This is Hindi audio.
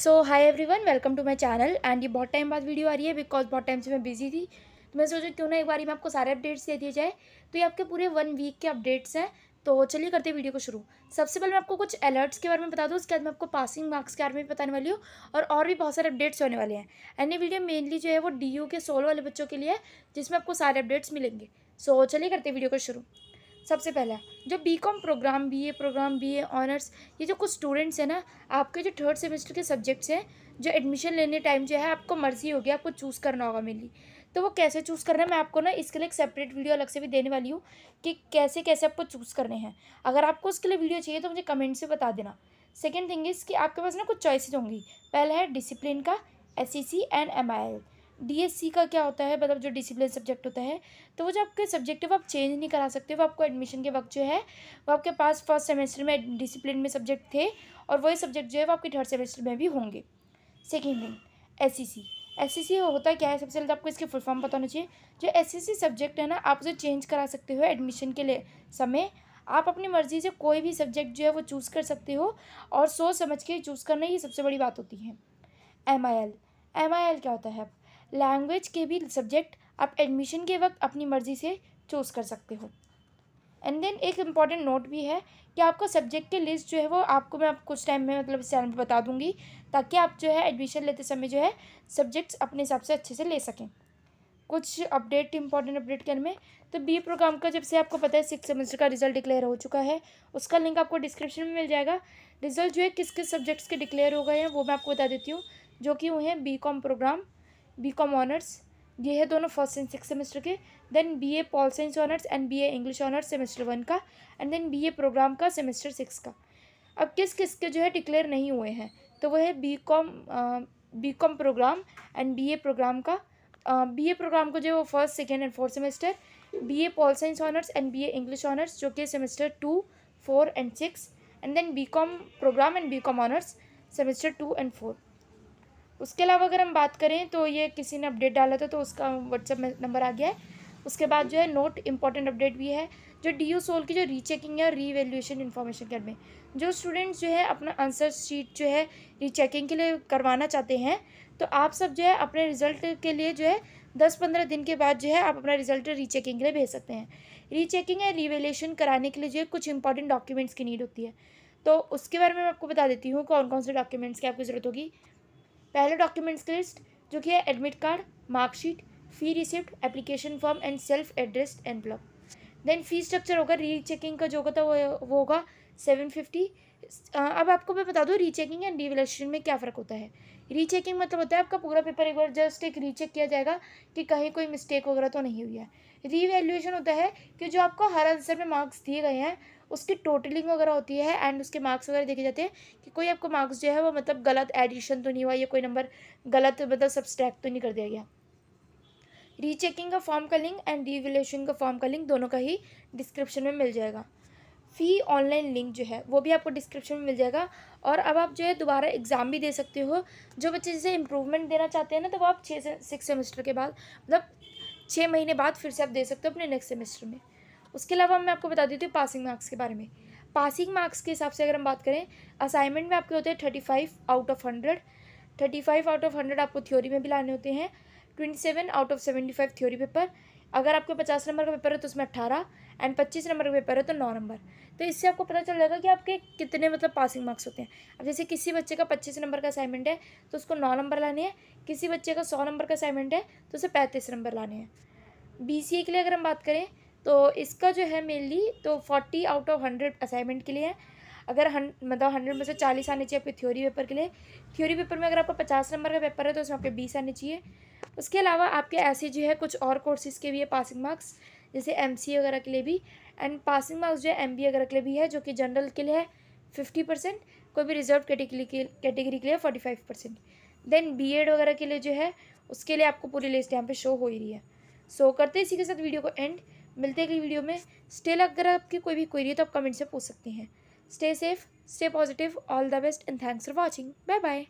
So hi every one welcome to my channel and ये बहुत टाइम बाद वीडियो आ रही है बिकॉज बहुत टाइम से मैं बिजी थी तो मैं सोचा क्यों ना एक बार मैं आपको सारे अपडेट्स दे दिए जाए तो ये आपके पूरे वन वीक के अपडेट्स हैं तो चलिए करते हैं वीडियो को शुरू सबसे पहले मैं आपको कुछ अलर्ट्स के बारे में बता दूँ उसके बाद मैं आपको पासिंग मार्क्स के बारे में बताने वाली हूँ और और भी बहुत सारे अपडेट्स होने वाले हैं एंड ये वीडियो मेनली जो है वो डी के सोल वाले बच्चों के लिए है जिसमें आपको सारे अपडेट्स मिलेंगे सो चलिए करते वीडियो को शुरू सबसे पहला जो B com programme B A programme B A honours ये जो कुछ स्टूडेंट्स हैं ना आपके जो थर्ड सेमेस्टर के सब्जेक्ट्स हैं जो एडमिशन लेने टाइम जो है आपको मर्जी होगी आपको चूज़ करना होगा मेनली तो वो कैसे चूज़ करना है मैं आपको ना इसके लिए एक सेपरेट वीडियो अलग से भी देने वाली हूँ कि कैसे कैसे आपको चूज़ करने हैं अगर आपको उसके लिए वीडियो चाहिए तो मुझे कमेंट से बता देना सेकेंड थिंग इज़ कि आपके पास ना कुछ चॉइसेस होंगी पहला है डिसिप्लिन का S C C and M I L DSC का क्या होता है मतलब जो डिसिप्लिन सब्जेक्ट होता है तो वो जो आपके सब्जेक्टिव आप चेंज नहीं करा सकते वो आपको एडमिशन के वक्त जो है वो आपके पास फर्स्ट सेमेस्टर में डिसिप्लिन में सब्जेक्ट थे और वही सब्जेक्ट जो है वो आपके थर्ड सेमेस्टर में भी होंगे second thing S C S होता क्या है सबसे पहले आपको इसके फुल फॉर्म पता होना चाहिए जो एस सब्जेक्ट e है ना आप उसे चेंज करा सकते हो एडमिशन के लिए समय आप अपनी मर्ज़ी से कोई भी सब्जेक्ट जो है वो चूज़ कर सकते हो और सोच समझ के चूज़ करना ये सबसे बड़ी बात होती है M I L M I L क्या होता है अब लैंग्वेज के भी सब्जेक्ट आप एडमिशन के वक्त अपनी मर्ज़ी से चूज़ कर सकते हो एंड देन एक इम्पॉर्टेंट नोट भी है कि आपको सब्जेक्ट के लिस्ट जो है वो आपको मैं कुछ टाइम में मतलब इस चैनल पर बता दूंगी ताकि आप जो है एडमिशन लेते समय जो है सब्जेक्ट्स अपने हिसाब से अच्छे से ले सकें कुछ अपडेट इंपॉर्टेंट अपडेट के में तो बी प्रोग्राम का जब से आपको पता है सिक्स सेमेस्टर का रिजल्ट डिक्लेयर हो चुका है उसका लिंक आपको डिस्क्रिप्शन में मिल जाएगा रिजल्ट जो है किस किस सब्जेक्ट्स के डिक्लेयर हो गए हैं वो मैं आपको बता देती हूँ जो कि वो हैं B com programme B com honours ये है दोनों फर्स्ट एंड सिक्स सेमेस्टर के then B A pol science honours and B A English honours semester one का and then B A programme का सेमेस्टर सिक्स का अब किस किस के जो है डिक्लेयर नहीं हुए हैं तो वह है B com B com programme and B A programme का बी ए प्रोग्राम को जो है वो first second and fourth semester B A pol science honours and B A English honours जो कि semester two four and six and then B com programme and B com honours semester two and four उसके अलावा अगर हम बात करें तो ये किसी ने अपडेट डाला था तो उसका व्हाट्सअप नंबर आ गया है उसके बाद जो है नोट इंपॉर्टेंट अपडेट भी है जो डी यू सोल की जो रीचेकिंग है और रीवेल्यूशन इन्फॉर्मेशन के में जो स्टूडेंट्स जो है अपना आंसर शीट जो है रीचेकिंग के लिए करवाना चाहते हैं तो आप सब जो है अपने रिजल्ट के लिए जो है दस पंद्रह दिन के बाद जो है आप अपना रिजल्ट रीचेकिंग के लिए भेज सकते हैं रीचेकिंग या रिवेल्यूशन कराने के लिए जो है कुछ इंपॉर्टेंट डॉक्यूमेंट्स की नीड होती है तो उसके बारे में मैं आपको बता देती हूँ कौन कौन से डॉक्यूमेंट्स की आपको ज़रूरत होगी पहले डॉक्यूमेंट्स की लिस्ट जो कि है admit card marksheet fee receipt application form and self addressed block then fee structure होगा री चेकिंग का जो होगा वो होगा सेवन फिफ्टी अब आपको मैं बता दूँ रीचेकिंग एंड रिवलेशन में क्या फ़र्क होता है रीचेकिंग मतलब होता है आपका पूरा पेपर एक बार जस्ट एक रीचेक किया जाएगा कि कहीं कोई मिस्टेक वगैरह तो नहीं हुई है रीवेल्यूएशन होता है कि जो आपको हर आंसर में मार्क्स दिए गए हैं उसकी टोटलिंग वगैरह होती है एंड उसके मार्क्स वगैरह देखे जाते हैं कि कोई आपको मार्क्स जो है वो मतलब गलत एडिशन तो नहीं हुआ या कोई नंबर गलत मतलब सब्सट्रैक्ट तो नहीं कर दिया गया रीचेकिंग का फॉर्म का लिंक एंड रीवेल्यूशन का फॉर्म का लिंक दोनों का ही डिस्क्रिप्शन में मिल जाएगा फ़ी ऑनलाइन लिंक जो है वो भी आपको डिस्क्रिप्शन में मिल जाएगा और अब आप जो है दोबारा एग्ज़ाम भी दे सकते हो जो बच्चे जैसे इंप्रूवमेंट देना चाहते हैं ना तो वो आप छः से सिक्स सेमेस्टर के बाद मतलब छः महीने बाद फिर से आप दे सकते हो अपने नेक्स्ट सेमेस्टर में उसके अलावा मैं आपको बता देती हूँ पासिंग मार्क्स के बारे में पासिंग मार्क्स के हिसाब से अगर हम बात करें असाइनमेंट में आपके होते हैं thirty five out of hundred thirty five out of hundred आपको थ्योरी में भी लाने होते हैं twenty seven out of seventy five theory paper अगर आपके पचास नंबर का पेपर है तो उसमें अट्ठारह एंड पच्चीस नंबर का पेपर है तो नौ नंबर तो इससे आपको पता चल जाएगा कि आपके कितने मतलब पासिंग मार्क्स होते हैं अब जैसे किसी बच्चे का पच्चीस नंबर का असाइनमेंट है तो उसको नौ नंबर लाने हैं किसी बच्चे का सौ नंबर का असाइनमेंट है तो उसे पैंतीस नंबर लाने हैं बी के लिए अगर हम बात करें तो इसका जो है मेनली तो forty out of hundred assignment के लिए है अगर हन मतलब हंड्रेड में से चालीस आने चाहिए आपके थ्योरी पेपर के लिए थ्योरी पेपर में अगर आपका पचास नंबर का पेपर है तो उसमें आपके बीस आने चाहिए उसके अलावा आपके ऐसे जो है कुछ और कोर्सेज़ के भी है पासिंग मार्क्स जैसे एम वगैरह के लिए भी एंड पासिंग मार्क्स जो है एम वगैरह के लिए भी है जो कि जनरल के लिए है फिफ्टी परसेंट कोई भी रिजर्व कैटेगरी के कैटेगरी के लिए forty five percent then B Ed वगैरह के लिए जो है उसके लिए आपको पूरी लिस्ट यहाँ पे शो हो ही रही है सो so, करते इसी के साथ वीडियो को एंड मिलते अगली वीडियो में स्टिल अगर आपकी कोई भी क्वेरी है तो आप कमेंट से पूछ सकते हैं Stay safe, stay positive, all the best, and thanks for watching. Bye bye.